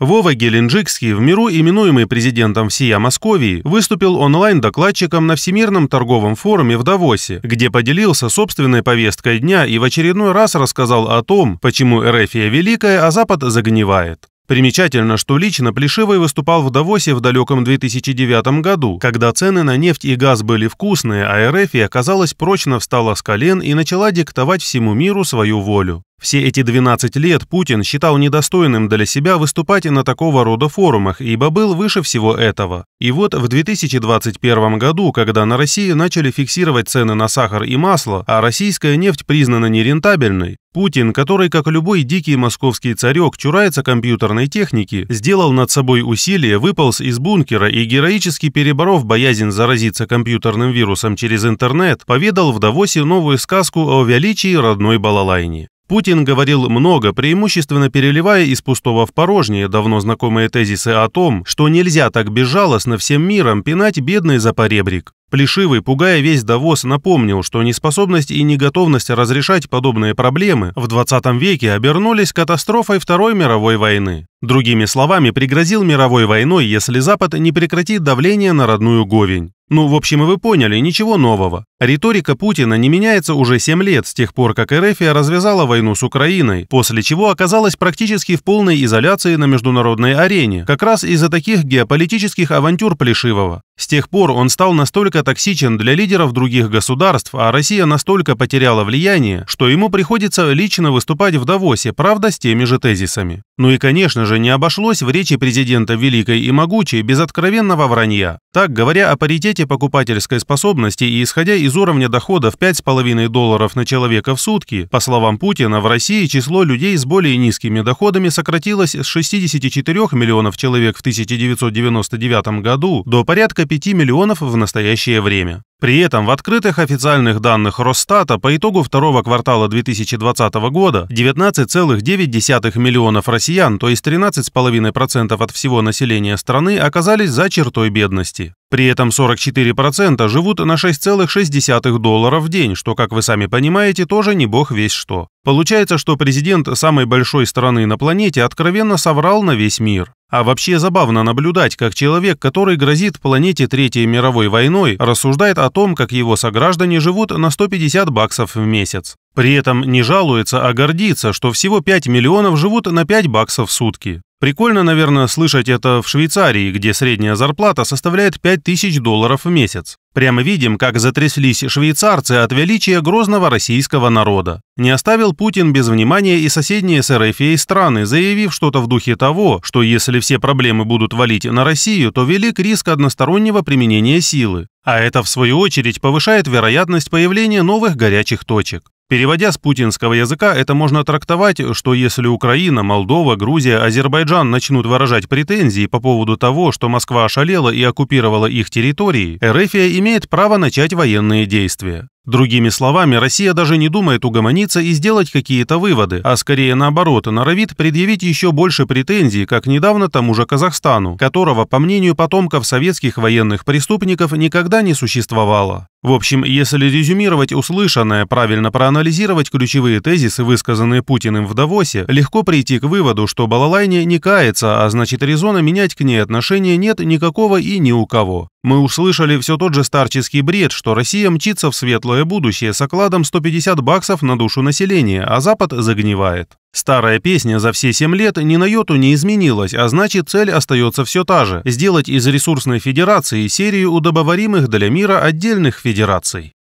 Вова Геленджикский, в миру именуемый президентом всея Московии, выступил онлайн-докладчиком на Всемирном торговом форуме в Давосе, где поделился собственной повесткой дня и в очередной раз рассказал о том, почему Эрефия великая, а Запад загнивает. Примечательно, что лично Плешивый выступал в Давосе в далеком 2009 году, когда цены на нефть и газ были вкусные, а РФ, казалось прочно встала с колен и начала диктовать всему миру свою волю. Все эти 12 лет Путин считал недостойным для себя выступать на такого рода форумах, ибо был выше всего этого. И вот в 2021 году, когда на России начали фиксировать цены на сахар и масло, а российская нефть признана нерентабельной, Путин, который, как любой дикий московский царек, чурается компьютерной техники, сделал над собой усилие, выполз из бункера и, героически переборов боязнь заразиться компьютерным вирусом через интернет, поведал в Давосе новую сказку о величии родной балалайни. Путин говорил много, преимущественно переливая из пустого в порожнее давно знакомые тезисы о том, что нельзя так безжалостно всем миром пинать бедный запоребрик. Плешивый, пугая весь Давос, напомнил, что неспособность и неготовность разрешать подобные проблемы в 20 веке обернулись катастрофой Второй мировой войны. Другими словами, пригрозил мировой войной, если Запад не прекратит давление на родную Говень. Ну, в общем, и вы поняли, ничего нового. Риторика Путина не меняется уже 7 лет с тех пор, как Эрефия развязала войну с Украиной, после чего оказалась практически в полной изоляции на международной арене, как раз из-за таких геополитических авантюр Плешивого. С тех пор он стал настолько токсичен для лидеров других государств, а Россия настолько потеряла влияние, что ему приходится лично выступать в Давосе, правда, с теми же тезисами. Ну и, конечно же, не обошлось в речи президента Великой и Могучей без откровенного вранья. Так, говоря о паритете покупательской способности и исходя из уровня дохода в 5,5 долларов на человека в сутки, по словам Путина, в России число людей с более низкими доходами сократилось с 64 миллионов человек в 1999 году до порядка 45 миллионов в настоящее время. При этом в открытых официальных данных Росстата по итогу второго квартала 2020 года 19,9 миллионов россиян, то есть 13,5% от всего населения страны, оказались за чертой бедности. При этом 44% живут на 6,6 долларов в день, что, как вы сами понимаете, тоже не бог весь что. Получается, что президент самой большой страны на планете откровенно соврал на весь мир. А вообще забавно наблюдать, как человек, который грозит планете Третьей мировой войной, рассуждает о о том, как его сограждане живут на 150 баксов в месяц. При этом не жалуется, а гордится, что всего 5 миллионов живут на 5 баксов в сутки. Прикольно, наверное, слышать это в Швейцарии, где средняя зарплата составляет 5000 долларов в месяц. Прямо видим, как затряслись швейцарцы от величия грозного российского народа. Не оставил Путин без внимания и соседние с РФ страны, заявив что-то в духе того, что если все проблемы будут валить на Россию, то велик риск одностороннего применения силы. А это, в свою очередь, повышает вероятность появления новых горячих точек. Переводя с путинского языка, это можно трактовать, что если Украина, Молдова, Грузия, Азербайджан начнут выражать претензии по поводу того, что Москва ошалела и оккупировала их территории, Эрефия имеет право начать военные действия. Другими словами, Россия даже не думает угомониться и сделать какие-то выводы, а скорее наоборот, норовит предъявить еще больше претензий, как недавно тому же Казахстану, которого, по мнению потомков советских военных преступников, никогда не существовало. В общем, если резюмировать услышанное, правильно проанализировать ключевые тезисы, высказанные Путиным в Давосе, легко прийти к выводу, что Балалайне не кается, а значит резона менять к ней отношения нет никакого и ни у кого. Мы услышали все тот же старческий бред, что Россия мчится в светлое светлое будущее с окладом 150 баксов на душу населения, а Запад загнивает. Старая песня за все 7 лет ни на йоту не изменилась, а значит цель остается все та же – сделать из ресурсной федерации серию удобоваримых для мира отдельных федераций.